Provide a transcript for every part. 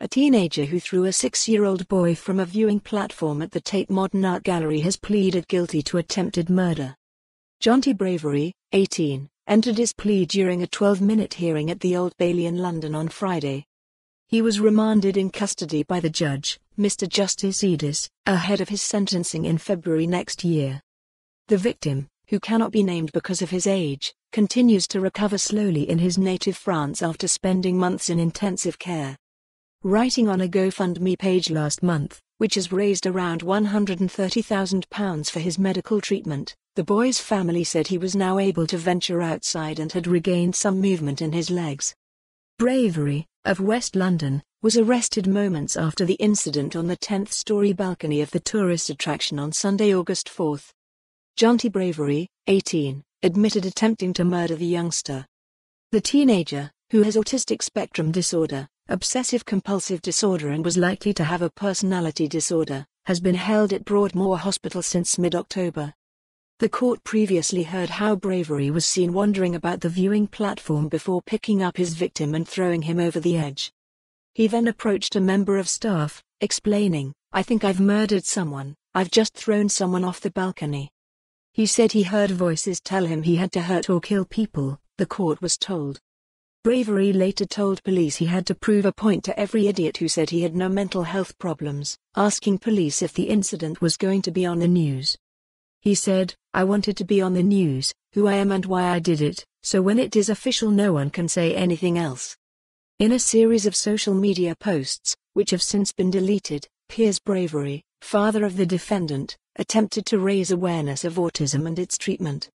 A teenager who threw a six-year-old boy from a viewing platform at the Tate Modern Art Gallery has pleaded guilty to attempted murder. Jonty Bravery, 18, entered his plea during a 12-minute hearing at the Old Bailey in London on Friday. He was remanded in custody by the judge, Mr. Justice Edis, ahead of his sentencing in February next year. The victim, who cannot be named because of his age, continues to recover slowly in his native France after spending months in intensive care. Writing on a GoFundMe page last month, which has raised around £130,000 for his medical treatment, the boy's family said he was now able to venture outside and had regained some movement in his legs. Bravery, of West London, was arrested moments after the incident on the 10th-story balcony of the tourist attraction on Sunday, August 4. Jonty Bravery, 18, admitted attempting to murder the youngster. The teenager, who has autistic spectrum disorder, obsessive compulsive disorder and was likely to have a personality disorder, has been held at Broadmoor Hospital since mid-October. The court previously heard how Bravery was seen wandering about the viewing platform before picking up his victim and throwing him over the edge. He then approached a member of staff, explaining, I think I've murdered someone, I've just thrown someone off the balcony. He said he heard voices tell him he had to hurt or kill people, the court was told. Bravery later told police he had to prove a point to every idiot who said he had no mental health problems, asking police if the incident was going to be on the news. He said, I wanted to be on the news, who I am and why I did it, so when it is official no one can say anything else. In a series of social media posts, which have since been deleted, Piers Bravery, father of the defendant, attempted to raise awareness of autism and its treatment.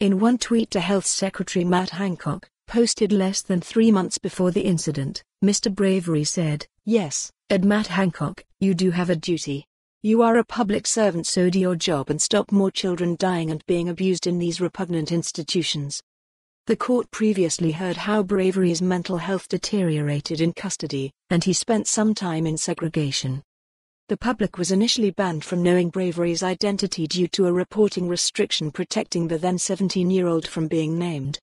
In one tweet to Health Secretary Matt Hancock, posted less than three months before the incident, Mr. Bravery said, Yes, at Matt Hancock, you do have a duty. You are a public servant, so do your job and stop more children dying and being abused in these repugnant institutions. The court previously heard how Bravery's mental health deteriorated in custody, and he spent some time in segregation. The public was initially banned from knowing Bravery's identity due to a reporting restriction protecting the then 17 year old from being named.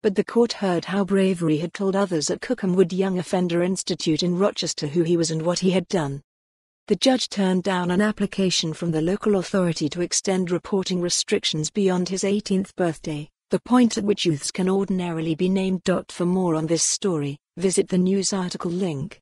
But the court heard how Bravery had told others at Cookhamwood Young Offender Institute in Rochester who he was and what he had done. The judge turned down an application from the local authority to extend reporting restrictions beyond his 18th birthday the point at which youths can ordinarily be named. For more on this story, visit the news article link.